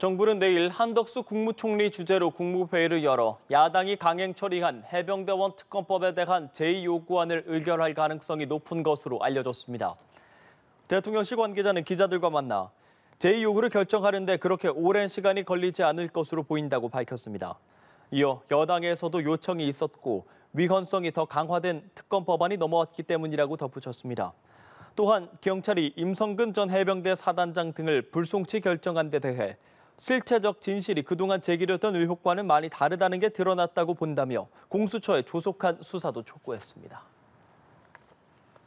정부는 내일 한덕수 국무총리 주재로 국무회의를 열어 야당이 강행 처리한 해병대원 특검법에 대한 제2요구안을 의결할 가능성이 높은 것으로 알려졌습니다. 대통령시 관계자는 기자들과 만나 제2요구를 결정하는데 그렇게 오랜 시간이 걸리지 않을 것으로 보인다고 밝혔습니다. 이어 여당에서도 요청이 있었고 위헌성이 더 강화된 특검 법안이 넘어왔기 때문이라고 덧붙였습니다. 또한 경찰이 임성근 전 해병대 사단장 등을 불송치 결정한 데 대해 실체적 진실이 그동안 제기되었던 의혹과는 많이 다르다는 게 드러났다고 본다며 공수처에 조속한 수사도 촉구했습니다.